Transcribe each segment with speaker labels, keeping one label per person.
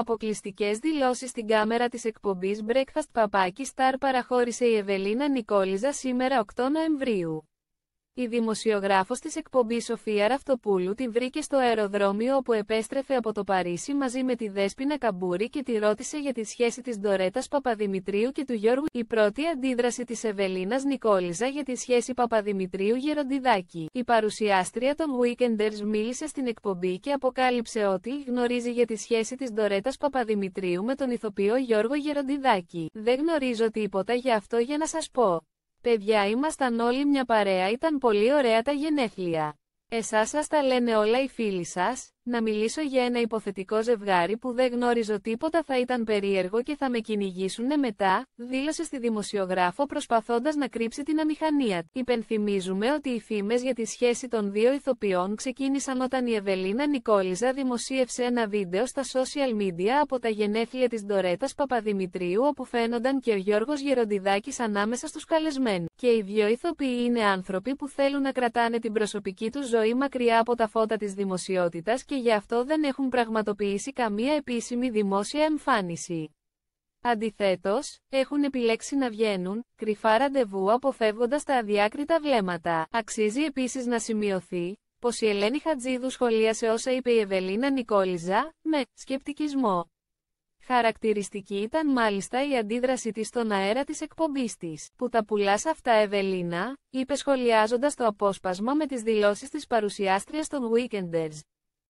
Speaker 1: Αποκλειστικές δηλώσεις στην κάμερα της εκπομπής Breakfast Papaki Star παραχώρησε η Ευελίνα Νικόλιζα σήμερα 8 Νοεμβρίου. Η δημοσιογράφος της εκπομπής Σοφία Ραυτοπούλου τη βρήκε στο αεροδρόμιο όπου επέστρεφε από το Παρίσι μαζί με τη Δέσποινα Καμπούρη και τη ρώτησε για τη σχέση της Ντορέτας Παπαδημητρίου και του Γιώργου. Η πρώτη αντίδραση της Ευελίνας Νικόλιζα για τη σχέση Παπαδημητρίου Γεροντιδάκη. Η παρουσιάστρια των Weekenders μίλησε στην εκπομπή και αποκάλυψε ότι γνωρίζει για τη σχέση της Ντορέτας Παπαδημητρίου με τον ηθοποιό Γιώργο Γεροντιδάκη. Δεν γνωρίζω τίποτα για αυτό για να σας πω. Παιδιά ήμασταν όλοι μια παρέα ήταν πολύ ωραία τα γενέθλια. Εσάς σας τα λένε όλα οι φίλοι σας, να μιλήσω για ένα υποθετικό ζευγάρι που δεν γνώριζω τίποτα θα ήταν περίεργο και θα με κυνηγήσουνε μετά, δήλωσε στη δημοσιογράφο προσπαθώντας να κρύψει την αμηχανία. Υπενθυμίζουμε ότι οι φήμες για τη σχέση των δύο ηθοποιών ξεκίνησαν όταν η Ευελίνα Νικόλιζα δημοσίευσε ένα βίντεο στα social media από τα γενέθλια της Ντορέτας Παπαδημητρίου όπου φαίνονταν και ο Γιώργος Γεροντιδάκης ανάμεσα στους καλεσμένους. Και οι δύο ηθοποιοί είναι άνθρωποι που θέλουν να κρατάνε την προσωπική τους ζωή μακριά από τα φώτα της δημοσιότητας και γι' αυτό δεν έχουν πραγματοποιήσει καμία επίσημη δημόσια εμφάνιση. Αντιθέτως, έχουν επιλέξει να βγαίνουν, κρυφά ραντεβού αποφεύγοντας τα αδιάκριτα βλέμματα. Αξίζει επίσης να σημειωθεί, πως η Ελένη Χατζίδου σχολίασε όσα είπε η Ευελίνα Νικόλιζα, με σκεπτικισμό. Χαρακτηριστική ήταν μάλιστα η αντίδραση της στον αέρα της εκπομπής της, που τα πουλάς αυτά Ευελίνα, είπε σχολιάζοντας το απόσπασμα με τις δηλώσεις της παρουσιάστριας των Weekenders.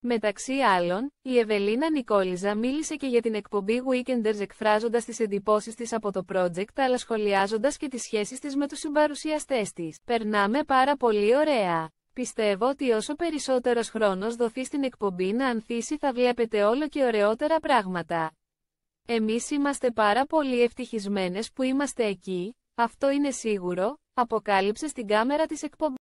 Speaker 1: Μεταξύ άλλων, η Ευελίνα Νικόλιζα μίλησε και για την εκπομπή Weekenders εκφράζοντας τις εντυπώσεις της από το project αλλά σχολιάζοντας και τις σχέσεις της με τους συμπαρουσιαστές της. Περνάμε πάρα πολύ ωραία. Πιστεύω ότι όσο περισσότερος χρόνος δοθεί στην εκπομπή να ανθίσει θα βλέπετε όλο και ωραιότερα πράγματα. Εμείς είμαστε πάρα πολύ ευτυχισμένες που είμαστε εκεί, αυτό είναι σίγουρο, αποκάλυψε στην κάμερα της εκπομπής.